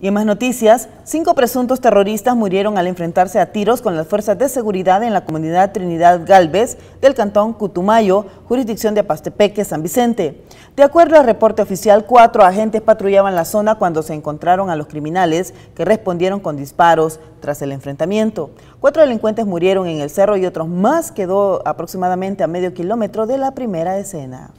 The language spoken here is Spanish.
Y en más noticias, cinco presuntos terroristas murieron al enfrentarse a tiros con las fuerzas de seguridad en la comunidad Trinidad Galvez del cantón Cutumayo, jurisdicción de Apastepeque, San Vicente. De acuerdo al reporte oficial, cuatro agentes patrullaban la zona cuando se encontraron a los criminales que respondieron con disparos tras el enfrentamiento. Cuatro delincuentes murieron en el cerro y otros más quedó aproximadamente a medio kilómetro de la primera escena.